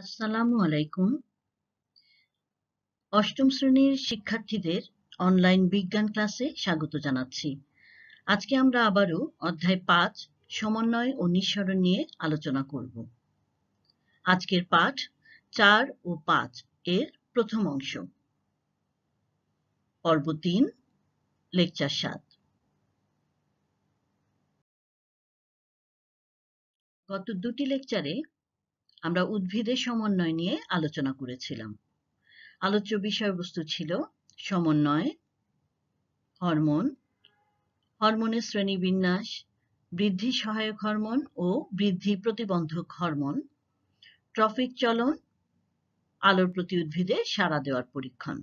আসসালামু আলাইকুম অষ্টম শ্রেণীর শিক্ষার্থীদের অনলাইন বিজ্ঞান ক্লাসে স্বাগত জানাচ্ছি আজকে আমরা আবারও অধ্যায় পাঁচ সমন্বয় ও নিঃসরণ নিয়ে আলোচনা করব আজকের পাঠ চার ও পাঁচ এর প্রথম অংশ পর্ব তিন লেকচার সাত গত দুটি লেকচারে আমরা উদ্ভিদের সমন্বয় নিয়ে আলোচনা করেছিলাম আলোচ্য বিষয়বস্তু ছিল সমন্বয় হরমোন হরমোনের শ্রেণীবিন্যাস বৃদ্ধি সহায়ক হরমোন ও বৃদ্ধি প্রতিবন্ধক হরমোন ট্রফিক চলন আলোর প্রতি উদ্ভিদে সাড়া দেওয়ার পরীক্ষণ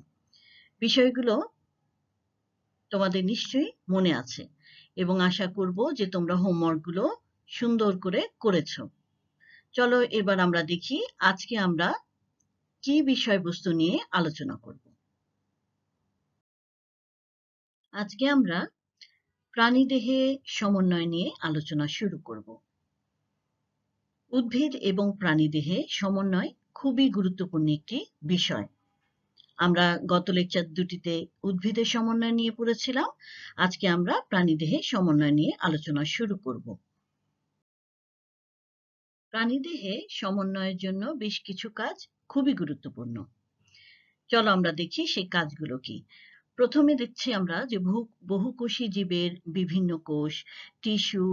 বিষয়গুলো তোমাদের নিশ্চয়ই মনে আছে এবং আশা করব যে তোমরা হোমওয়ার্কগুলো সুন্দর করে করেছো চলো এবার আমরা দেখি আজকে আমরা কি বিষয়বস্তু নিয়ে আলোচনা করব আজকে আমরা প্রাণীদেহে সমন্বয় নিয়ে আলোচনা শুরু করব উদ্ভিদ এবং প্রাণীদেহে সমন্বয় খুবই গুরুত্বপূর্ণ একটি বিষয় আমরা গত লেকচার দুটিতে উদ্ভিদের সমন্বয় নিয়ে পড়েছিলাম আজকে আমরা প্রাণীদেহে সমন্বয় নিয়ে আলোচনা শুরু করব প্রাণীদেহে সমন্বয়ের জন্য বেশ কিছু কাজ খুবই গুরুত্বপূর্ণ চলো আমরা দেখি সেই কাজগুলো কি প্রথমে দেখছি আমরা যে বহু বহুকোষী জীবের বিভিন্ন কোষ টিস্যু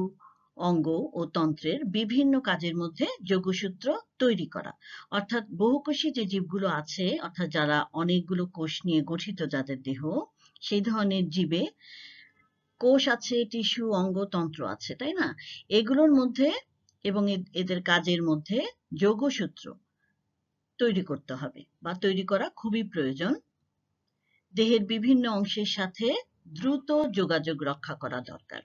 অঙ্গ ও তন্ত্রের বিভিন্ন কাজের মধ্যে যোগসূত্র তৈরি করা অর্থাৎ বহুকোষী যে জীবগুলো আছে অর্থাৎ যারা অনেকগুলো কোষ নিয়ে গঠিত যাদের দেহ সেই ধরনের জীবে কোষ আছে টিস্যু অঙ্গ তন্ত্র আছে তাই না এগুলোর মধ্যে এবং এদের কাজের মধ্যে যোগসূত্র তৈরি করতে হবে বা তৈরি করা খুবই প্রয়োজন দেহের বিভিন্ন অংশের সাথে দ্রুত যোগাযোগ রক্ষা করা দরকার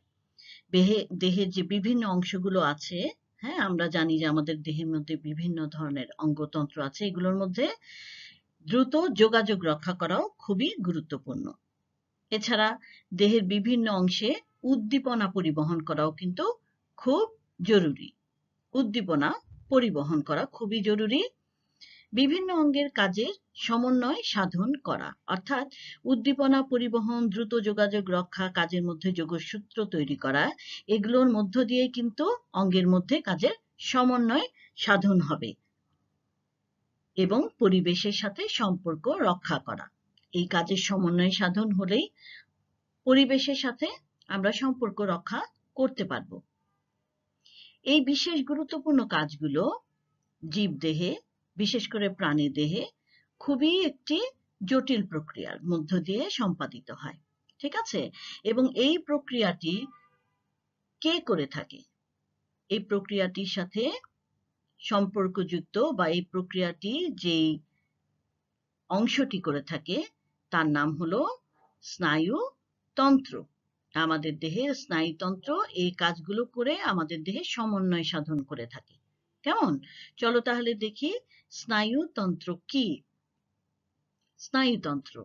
দেহের যে বিভিন্ন অংশগুলো আছে হ্যাঁ আমরা জানি যে আমাদের দেহের মধ্যে বিভিন্ন ধরনের অঙ্গতন্ত্র আছে এগুলোর মধ্যে দ্রুত যোগাযোগ রক্ষা করাও খুবই গুরুত্বপূর্ণ এছাড়া দেহের বিভিন্ন অংশে উদ্দীপনা পরিবহন করাও কিন্তু খুব জরুরি উদ্দীপনা পরিবহন করা খুবই জরুরি বিভিন্ন অঙ্গের কাজের সমন্বয় সাধন করা অর্থাৎ উদ্দীপনা পরিবহন দ্রুত যোগাযোগ রক্ষা কাজের মধ্যে যোগসূত্র তৈরি করা এগুলোর মধ্য দিয়ে কিন্তু অঙ্গের মধ্যে কাজের সমন্বয় সাধন হবে এবং পরিবেশের সাথে সম্পর্ক রক্ষা করা এই কাজের সমন্বয় সাধন হলেই পরিবেশের সাথে আমরা সম্পর্ক রক্ষা করতে পারবো এই বিশেষ গুরুত্বপূর্ণ কাজগুলো জীবদেহে বিশেষ করে প্রাণী দেহে খুবই একটি জটিল প্রক্রিয়ার মধ্য দিয়ে সম্পাদিত হয় ঠিক আছে এবং এই প্রক্রিয়াটি কে করে থাকে এই প্রক্রিয়াটির সাথে সম্পর্কযুক্ত বা এই প্রক্রিয়াটি যেই অংশটি করে থাকে তার নাম হলো তন্ত্র আমাদের দেহে স্নায়ুতন্ত্র এই কাজগুলো করে আমাদের দেহে সমন্বয় সাধন করে থাকে কেমন চলো তাহলে দেখি স্নায়ুতন্ত্র কি স্নায়ুতন্ত্র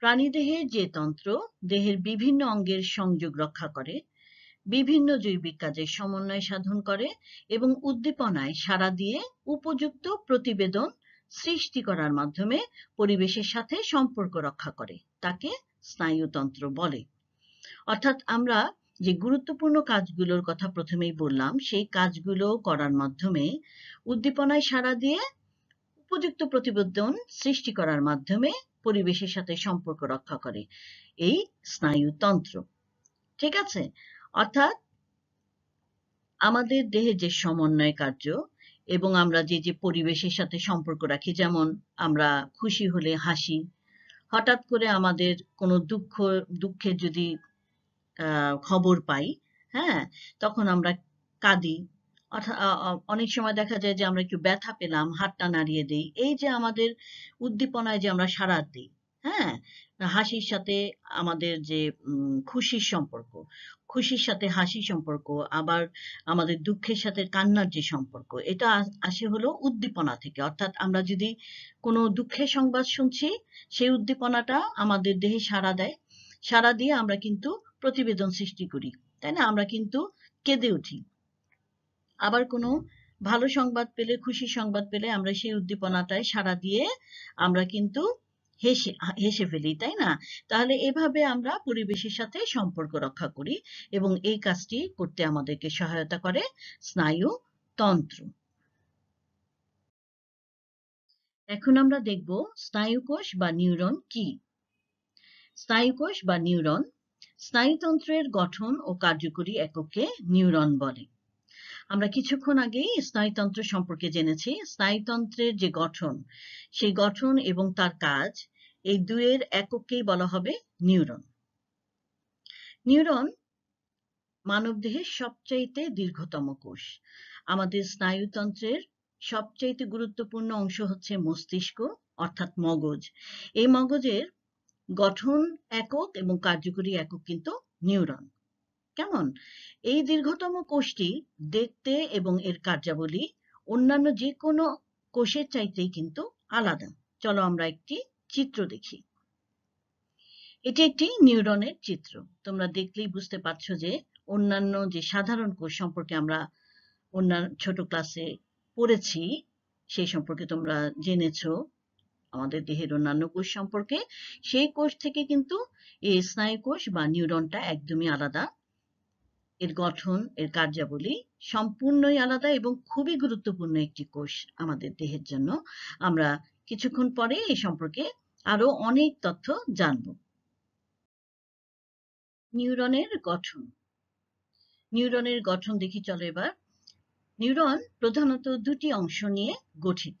প্রাণীদেহে যে তন্ত্র দেহের বিভিন্ন অঙ্গের সংযোগ রক্ষা করে বিভিন্ন জৈবিক কাজে সমন্বয় সাধন করে এবং উদ্দীপনায় সারা দিয়ে উপযুক্ত প্রতিবেদন সৃষ্টি করার মাধ্যমে পরিবেশের সাথে সম্পর্ক রক্ষা করে তাকে স্নায়ুতন্ত্র বলে অর্থাৎ আমরা যে গুরুত্বপূর্ণ কাজগুলোর কথা প্রথমেই বললাম সেই কাজগুলো করার মাধ্যমে উদ্দীপনায় সাড়া দিয়ে উপযুক্ত প্রতিবেদন সৃষ্টি করার মাধ্যমে পরিবেশের সাথে সম্পর্ক রক্ষা করে এই স্নায়ুতন্ত্র ঠিক আছে অর্থাৎ আমাদের দেহে যে সমন্বয় কার্য এবং আমরা যে যে পরিবেশের সাথে সম্পর্ক রাখি যেমন আমরা খুশি হলে হাসি হঠাৎ করে আমাদের কোনো দুঃখ দুঃখের যদি খবর পাই হ্যাঁ তখন আমরা কাঁদি অনেক সময় দেখা যায় যে আমরা একটু ব্যথা পেলাম হাতটা নাড়িয়ে দেই এই যে আমাদের উদ্দীপনায় যে আমরা সাড়া দিই হ্যাঁ হাসির সাথে আমাদের যে খুশির সম্পর্ক খুশির সাথে হাসি সম্পর্ক আবার আমাদের দুঃখের সাথে কান্নার যে সম্পর্ক এটা আসে হলো উদ্দীপনা থেকে অর্থাৎ আমরা যদি কোনো দুঃখের সংবাদ শুনছি সেই উদ্দীপনাটা আমাদের দেহে সাড়া দেয় সাড়া দিয়ে আমরা কিন্তু প্রতিবেদন সৃষ্টি করি তাই না আমরা কিন্তু কেঁদে উঠি আবার কোনো ভালো সংবাদ পেলে খুশি সংবাদ পেলে আমরা সেই উদ্দীপনাটায় সাড়া দিয়ে আমরা কিন্তু হেসে হেসে ফেলি তাই না তাহলে এভাবে আমরা পরিবেশের সাথে সম্পর্ক রক্ষা করি এবং এই কাজটি করতে আমাদেরকে সহায়তা করে স্নায়ু তন্ত্র এখন আমরা দেখব স্নায়ুকোষ বা নিউরন কি স্নায়ুকোষ বা নিউরন স্নায়ুতন্ত্রের গঠন ও কার্যকরী এককে নিউরন বলে আমরা কিছুক্ষণ আগেই স্নায়ুতন্ত্র সম্পর্কে জেনেছি স্নায়ুতন্ত্রের যে গঠন সেই গঠন এবং তার কাজ এই দুয়ের এককেই বলা হবে নিউরন নিউরন মানবদেহের সবচাইতে দীর্ঘতম কোষ আমাদের স্নায়ুতন্ত্রের সবচাইতে গুরুত্বপূর্ণ অংশ হচ্ছে মস্তিষ্ক অর্থাৎ মগজ এই মগজের গঠন একক এবং কার্যকরী একক কিন্তু নিউরন কেমন এই দীর্ঘতম কোষটি দেখতে এবং এর কার্যাবলী অন্যান্য যে কোনো কোষের চাইতেই কিন্তু আলাদা চলো আমরা একটি চিত্র দেখি এটি একটি নিউরনের চিত্র তোমরা দেখলেই বুঝতে পারছো যে অন্যান্য যে সাধারণ কোষ সম্পর্কে আমরা অন্যান্য ছোট ক্লাসে পড়েছি সেই সম্পর্কে তোমরা জেনেছো আমাদের দেহের অন্যান্য কোষ সম্পর্কে সেই কোষ থেকে কিন্তু এই স্নায়ু কোষ বা নিউরনটা একদমই আলাদা এর গঠন এর কার্যাবলী সম্পূর্ণই আলাদা এবং খুবই গুরুত্বপূর্ণ একটি কোষ আমাদের দেহের জন্য আমরা কিছুক্ষণ পরে এই সম্পর্কে আরো অনেক তথ্য জানব নিউরনের গঠন নিউরনের গঠন দেখি চলো এবার নিউরন প্রধানত দুটি অংশ নিয়ে গঠিত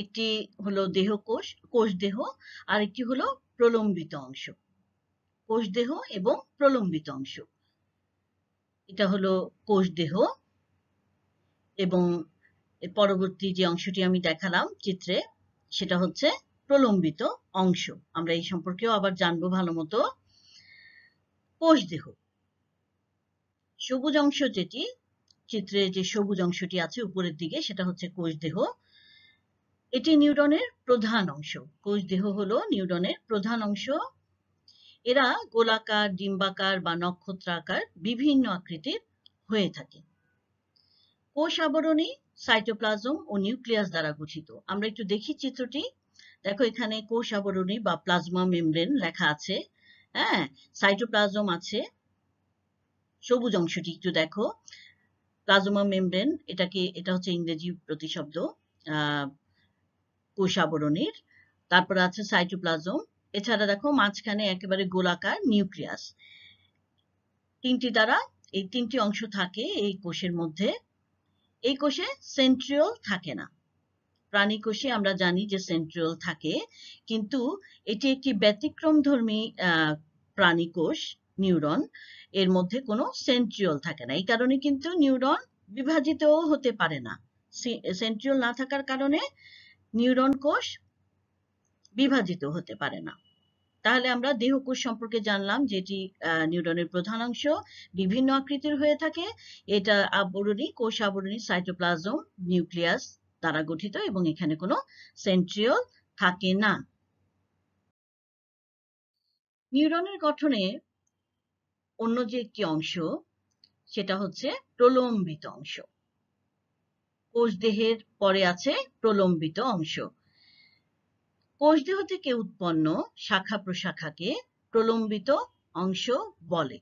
একটি হলো দেহ কোষ কোষ দেহ আর একটি হলো প্রলম্বিত অংশ কোষ দেহ এবং প্রলম্বিত অংশ এটা হলো কোষ দেহ এবং পরবর্তী যে অংশটি আমি দেখালাম চিত্রে সেটা হচ্ছে প্রলম্বিত অংশ আমরা এই সম্পর্কেও আবার জানবো ভালো মতো কোষ দেহ সবুজ অংশ যেটি চিত্রে যে সবুজ অংশটি আছে উপরের দিকে সেটা হচ্ছে কোষ দেহ এটি নিউটনের প্রধান অংশ কোষ দেহ হলো নিউটনের প্রধান অংশ এরা গোলাকার ডিম্বাকার বা নক্ষত্রাকার বিভিন্ন আকৃতির হয়ে থাকে কোষ আবরণী সাইটোপ্লাজম ও নিউক্লিয়াস দ্বারা গঠিত আমরা একটু দেখি চিত্রটি দেখো এখানে কোষ আবরণী বা প্লাজমা মেমব্রেন লেখা আছে হ্যাঁ সাইটোপ্লাজম আছে সবুজ অংশটি একটু দেখো প্লাজমা মেমব্রেন এটাকে এটা হচ্ছে ইংরেজি প্রতিশব্দ কোষাবরণের তারপর আছে সাইটোপ্লাজম এছাড়া দেখো মাঝখানে একেবারে গোলাকার নিউক্লিয়াস তিনটি দ্বারা এই তিনটি অংশ থাকে এই কোষের মধ্যে এই কোষে সেন্ট্রিওল থাকে না প্রাণী কোষে আমরা জানি যে সেন্ট্রিওল থাকে কিন্তু এটি একটি ব্যতিক্রম ধর্মী প্রাণী কোষ নিউরন এর মধ্যে কোনো সেন্ট্রিওল থাকে না এই কারণে কিন্তু নিউরন বিভাজিতও হতে পারে না সেন্ট্রিওল না থাকার কারণে নিউরন কোষ বিভাজিত হতে পারে না তাহলে আমরা দেহকোষ সম্পর্কে জানলাম যেটি নিউরনের প্রধান অংশ বিভিন্ন আকৃতির হয়ে থাকে এটা আবরণী কোষ আবরণী সাইটোপ্লাজম নিউক্লিয়াস দ্বারা গঠিত এবং এখানে কোনো সেন্ট্রিওল থাকে না নিউরনের গঠনে অন্য যে একটি অংশ সেটা হচ্ছে প্রলম্বিত অংশ কোষদেহের পরে আছে প্রলম্বিত অংশ কোষদেহ থেকে উৎপন্ন শাখা প্রশাখাকে প্রলম্বিত অংশ বলে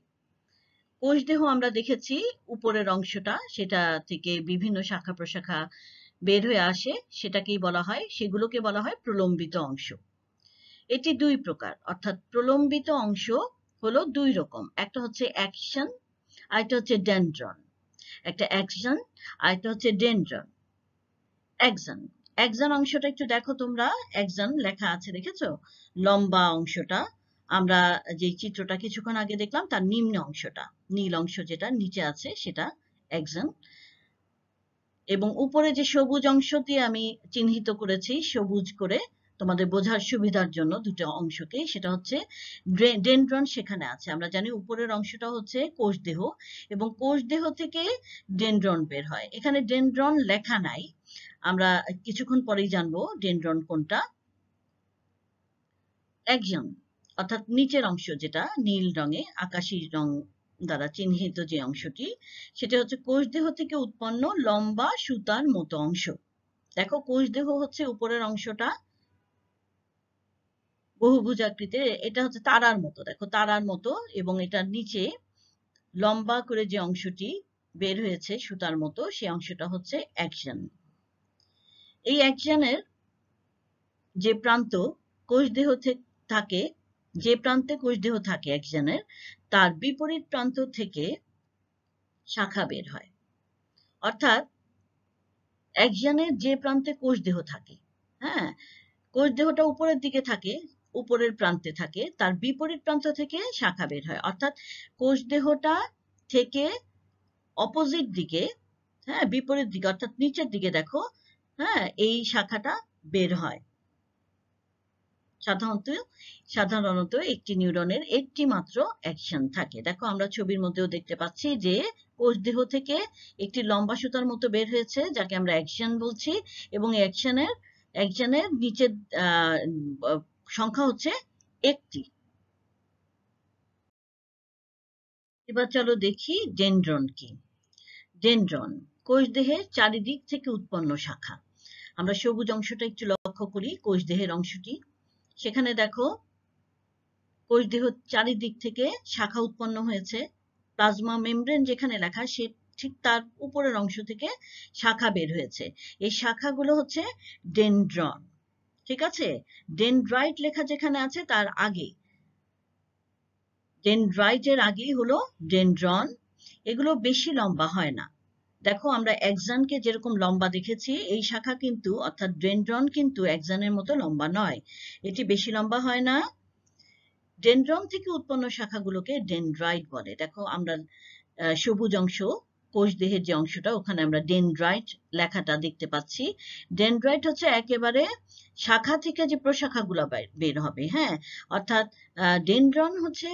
কোষদেহ আমরা দেখেছি উপরের অংশটা সেটা থেকে বিভিন্ন শাখা প্রশাখা বের হয়ে আসে সেটাকেই বলা হয় সেগুলোকে বলা হয় প্রলম্বিত অংশ এটি দুই প্রকার অর্থাৎ প্রলম্বিত অংশ হলো দুই রকম একটা হচ্ছে অ্যাকশন আর একটা হচ্ছে ড্যান্ড্রন একটা অ্যাক্সন আর একটা হচ্ছে ডেন্ড্রন অ্যাক্সন অ্যাক্সন অংশটা একটু দেখো তোমরা অ্যাক্সন লেখা আছে দেখেছো লম্বা অংশটা আমরা যে চিত্রটা কিছুক্ষণ আগে দেখলাম তার নিম্ন অংশটা নীল অংশ যেটা নিচে আছে সেটা অ্যাক্সন এবং উপরে যে সবুজ অংশটি আমি চিহ্নিত করেছি সবুজ করে তোমাদের বোঝার সুবিধার জন্য দুটো অংশকে সেটা হচ্ছে ডেন্ড্রন সেখানে আছে আমরা জানি উপরের অংশটা হচ্ছে কোষদেহ এবং কোষদেহ থেকে ডেন্ড্রন বের হয় এখানে ডেন্ড্রন লেখা নাই আমরা কিছুক্ষণ পরেই জানবো ডেন্ড্রন কোনটা একজন অর্থাৎ নিচের অংশ যেটা নীল রঙে আকাশী রং দ্বারা চিহ্নিত যে অংশটি সেটা হচ্ছে কোষদেহ থেকে উৎপন্ন লম্বা সুতার মতো অংশ দেখো কোষদেহ হচ্ছে উপরের অংশটা বহুভুজ বহুভুজাকৃতির এটা হচ্ছে তারার মতো দেখো তারার মতো এবং এটার নিচে লম্বা করে যে অংশটি বের হয়েছে সুতার মতো সেই অংশটা হচ্ছে অ্যাকশন এই অ্যাকশনের যে প্রান্ত কোষদেহ থাকে যে প্রান্তে কোষদেহ থাকে অ্যাকশনের তার বিপরীত প্রান্ত থেকে শাখা বের হয় অর্থাৎ অ্যাকশনের যে প্রান্তে কোষদেহ থাকে হ্যাঁ কোষদেহটা উপরের দিকে থাকে উপরের প্রান্তে থাকে তার বিপরীত প্রান্ত থেকে শাখা বের হয় অর্থাৎ কোষ দেহটা থেকে অপোজিট দিকে হ্যাঁ বিপরীত দিকে অর্থাৎ নিচের দিকে দেখো হ্যাঁ এই শাখাটা বের হয় সাধারণত সাধারণত একটি নিউরনের একটি মাত্র অ্যাকশন থাকে দেখো আমরা ছবির মধ্যেও দেখতে পাচ্ছি যে কোষ দেহ থেকে একটি লম্বা সুতার মতো বের হয়েছে যাকে আমরা অ্যাকশন বলছি এবং অ্যাকশনের অ্যাকশনের নিচের সংখ্যা হচ্ছে একটি এবার চলো দেখি ডেন্ড্রন কি ডেন্ড্রন কোষ দেহের চারিদিক থেকে উৎপন্ন শাখা আমরা সবুজ অংশটা একটু লক্ষ্য করি কোষ দেহের অংশটি সেখানে দেখো কোষ দেহ চারিদিক থেকে শাখা উৎপন্ন হয়েছে প্লাজমা মেমব্রেন যেখানে লেখা সে ঠিক তার উপরের অংশ থেকে শাখা বের হয়েছে এই শাখাগুলো হচ্ছে ডেন্ড্রন ঠিক আছে ডেনড্রাইট লেখা যেখানে আছে তার আগে ডেনড্রাইটের আগেই হলো ডেনড্রন এগুলো বেশি লম্বা হয় না দেখো আমরা একজানকে যেরকম লম্বা দেখেছি এই শাখা কিন্তু অর্থাৎ ডেনড্রন কিন্তু একজানের মতো লম্বা নয় এটি বেশি লম্বা হয় না ডেনড্রন থেকে উৎপন্ন শাখাগুলোকে ডেনড্রাইট বলে দেখো আমরা সবুজ অংশ কোষ দেহের যে অংশটা ওখানে আমরা ডেনড্রাইট লেখাটা দেখতে পাচ্ছি ডেনড্রাইট হচ্ছে একেবারে শাখা থেকে যে প্রশাখাগুলো বের হবে হ্যাঁ অর্থাৎ ডেনড্রন হচ্ছে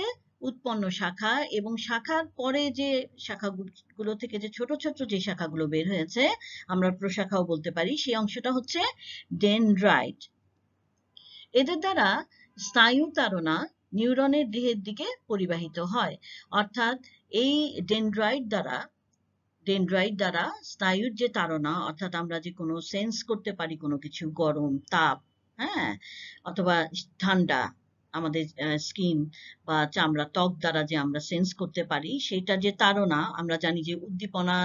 উৎপন্ন শাখা এবং শাখার পরে যে শাখাগুলো থেকে যে ছোট ছোট যে শাখাগুলো বের হয়েছে আমরা প্রশাখাও বলতে পারি সেই অংশটা হচ্ছে ডেনড্রাইট এদের দ্বারা স্নায়ু তারা নিউরনের দেহের দিকে পরিবাহিত হয় অর্থাৎ এই ডেনড্রাইট দ্বারা ডেন্ড্রাইট দ্বারা স্নায়ুর যে তাড়না অর্থাৎ আমরা যে কোনো সেন্স করতে পারি কোনো কিছু গরম তাপ হ্যাঁ অথবা ঠান্ডা আমাদের স্কিন বা চামড়া ত্বক দ্বারা যে আমরা সেন্স করতে পারি সেটা যে তাড়না আমরা জানি যে উদ্দীপনা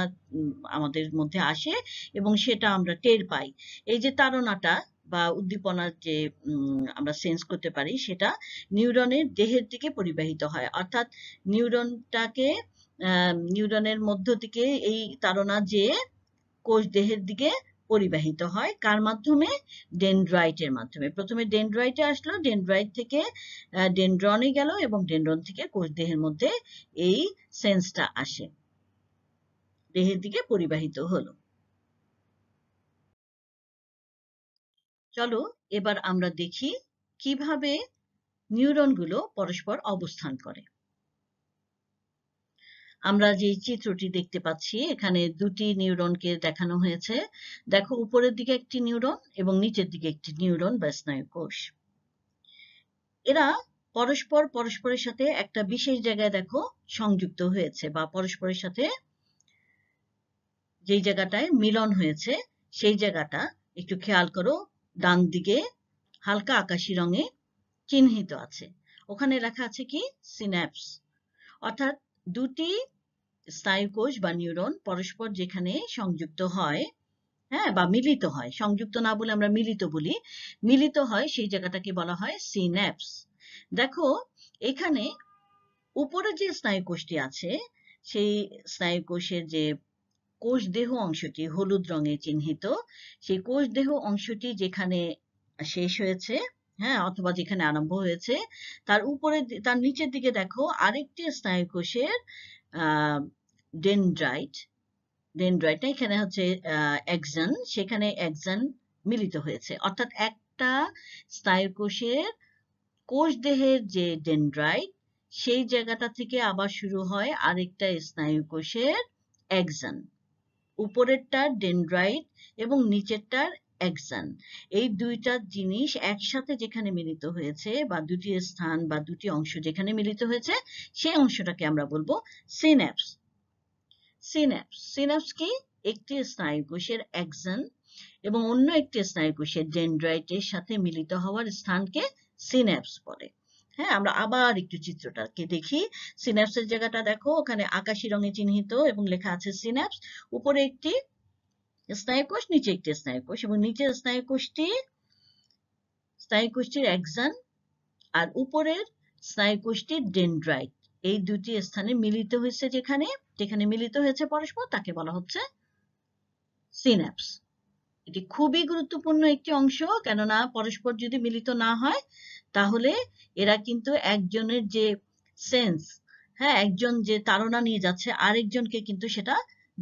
আমাদের মধ্যে আসে এবং সেটা আমরা টের পাই এই যে তাড়নাটা বা উদ্দীপনার যে আমরা সেন্স করতে পারি সেটা নিউরনের দেহের দিকে পরিবাহিত হয় অর্থাৎ নিউরনটাকে নিউরনের মধ্য থেকে এই তারা যে কোষ দেহের দিকে পরিবাহিত হয় কার মাধ্যমে ডেনড্রাইটের মাধ্যমে প্রথমে ডেনড্রাইটে আসলো ডেনড্রাইট থেকে ডেনড্রনে গেল এবং ডেনড্রন থেকে কোষ দেহের মধ্যে এই সেন্সটা আসে দেহের দিকে পরিবাহিত হলো চলো এবার আমরা দেখি কিভাবে নিউরনগুলো পরস্পর অবস্থান করে আমরা যে চিত্রটি দেখতে পাচ্ছি এখানে দুটি নিউরনকে দেখানো হয়েছে দেখো উপরের দিকে একটি নিউরন এবং নিচের দিকে একটি নিউরন বা স্নায়ু কোষ এরা পরস্পর পরস্পরের সাথে একটা বিশেষ জায়গায় দেখো সংযুক্ত হয়েছে বা পরস্পরের সাথে যেই জায়গাটায় মিলন হয়েছে সেই জায়গাটা একটু খেয়াল করো ডান দিকে হালকা আকাশি রঙে চিহ্নিত আছে ওখানে লেখা আছে কি সিন্যাপস অর্থাৎ দুটি স্নায়ুকোষ বা নিউরন পরস্পর যেখানে সংযুক্ত হয় হ্যাঁ বা মিলিত হয় সংযুক্ত না বলে আমরা মিলিত বলি মিলিত হয় সেই জায়গাটাকে বলা হয় সিন্যাপস দেখো এখানে উপরে যে স্নায়ুকোষটি আছে সেই স্নায়ুকোষের যে কোষ দেহ অংশটি হলুদ রঙে চিহ্নিত সেই কোষ দেহ অংশটি যেখানে শেষ হয়েছে হ্যাঁ অথবা যেখানে আরম্ভ হয়েছে তার উপরে তার নিচের দিকে দেখো আরেকটি কোষের ডেনড্রাইট ডেনড্রাইট এখানে হচ্ছে একজন সেখানে একজন মিলিত হয়েছে অর্থাৎ একটা স্নায়ুকোষের কোষ দেহের যে ডেনড্রাইট সেই জায়গাটা থেকে আবার শুরু হয় আরেকটা স্নায়ুকোষের একজন উপরেরটা ডেনড্রাইট এবং নিচেরটার অ্যাকশন এই দুইটা জিনিস একসাথে যেখানে মিলিত হয়েছে বা দুটি স্থান বা দুটি অংশ যেখানে মিলিত হয়েছে সেই অংশটাকে আমরা বলবো সিন্যাপস সিন্যাপস সিন্যাপস কি একটি স্নায়ুকোষের অ্যাকশন এবং অন্য একটি স্নায়ুকোষের ডেন্ড্রাইটের সাথে মিলিত হওয়ার স্থানকে সিন্যাপস বলে হ্যাঁ আমরা আবার একটু চিত্রটাকে দেখি সিন্যাপসের জায়গাটা দেখো ওখানে আকাশি রঙে চিহ্নিত এবং লেখা আছে সিন্যাপস উপরে একটি স্নায়ুকোষ নিচে একটি স্নায়ুকোষ এবং নিচের স্নায়ুকোষটি স্নায়ুকোষটির একজন আর উপরের স্নায়ুকোষটি ডেন্ড্রাইট এই দুটি স্থানে মিলিত হয়েছে যেখানে যেখানে মিলিত হয়েছে পরস্পর তাকে বলা হচ্ছে সিন্যাপস এটি খুবই গুরুত্বপূর্ণ একটি অংশ কেননা পরস্পর যদি মিলিত না হয় তাহলে এরা কিন্তু একজনের যে সেন্স হ্যাঁ একজন যে তারা নিয়ে যাচ্ছে আরেকজনকে কিন্তু সেটা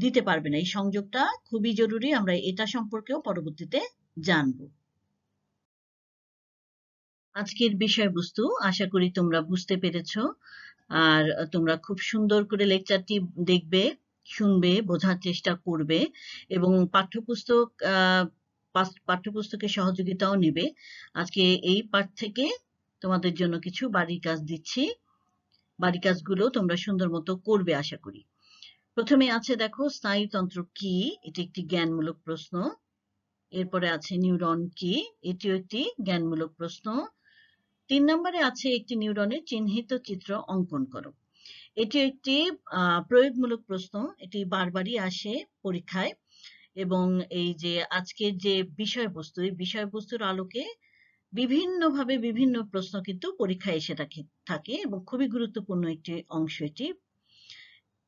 দিতে পারবে না এই সংযোগটা খুবই জরুরি আমরা এটা সম্পর্কেও পরবর্তীতে জানব আজকের বিষয়বস্তু আশা করি তোমরা বুঝতে পেরেছ আর তোমরা খুব সুন্দর করে লেকচারটি দেখবে শুনবে বোঝার চেষ্টা করবে এবং পাঠ্যপুস্তক পাঠ্যপুস্তকের সহযোগিতাও নেবে আজকে এই পাঠ থেকে তোমাদের জন্য কিছু বাড়ির কাজ দিচ্ছি বাড়ির কাজগুলো তোমরা সুন্দর মতো করবে আশা করি প্রথমে আছে দেখো স্নায়ুতন্ত্র কি এটি একটি জ্ঞানমূলক প্রশ্ন এরপরে আছে নিউরন কি এটিও একটি জ্ঞানমূলক প্রশ্ন তিন নম্বরে আছে একটি নিউরনের চিহ্নিত চিত্র অঙ্কন করো এটি একটি প্রয়োগমূলক প্রশ্ন এটি বারবারই আসে পরীক্ষায় এবং এই যে আজকে যে বিষয়বস্তু এই বিষয়বস্তুর আলোকে বিভিন্নভাবে বিভিন্ন প্রশ্ন কিন্তু পরীক্ষায় এসে থাকে এবং খুবই গুরুত্বপূর্ণ একটি অংশ এটি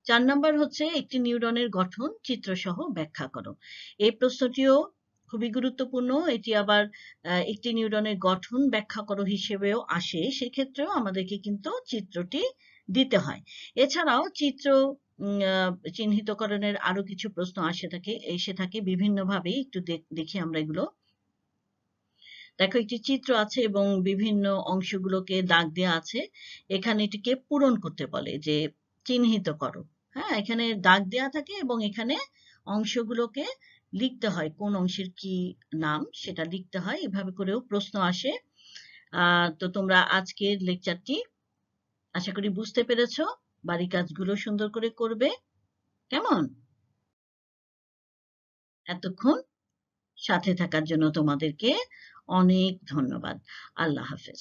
চার নম্বর হচ্ছে একটি নিউরনের গঠন চিত্রসহ ব্যাখ্যা করো এই প্রশ্নটিও খুবই গুরুত্বপূর্ণ এটি আবার একটি নিউরনের গঠন ব্যাখ্যা করো হিসেবেও আসে সেক্ষেত্রেও আমাদেরকে কিন্তু চিত্রটি দিতে হয় এছাড়াও চিত্র চিহ্নিতকরণের আরো কিছু প্রশ্ন আসে থাকে এসে থাকে বিভিন্নভাবে একটু দেখি আমরা এগুলো দেখো একটি চিত্র আছে এবং বিভিন্ন অংশগুলোকে দাগ দেওয়া আছে এখানে এটিকে পূরণ করতে বলে যে চিহ্নিত করো হ্যাঁ এখানে দাগ দেওয়া থাকে এবং এখানে অংশগুলোকে লিখতে হয় কোন অংশের কি নাম সেটা লিখতে হয় এভাবে করেও প্রশ্ন আসে তো তোমরা আজকের লেকচারটি আশা করি বুঝতে পেরেছ বাড়ি কাজগুলো সুন্দর করে করবে কেমন এতক্ষণ সাথে থাকার জন্য তোমাদেরকে অনেক ধন্যবাদ আল্লাহ হাফেজ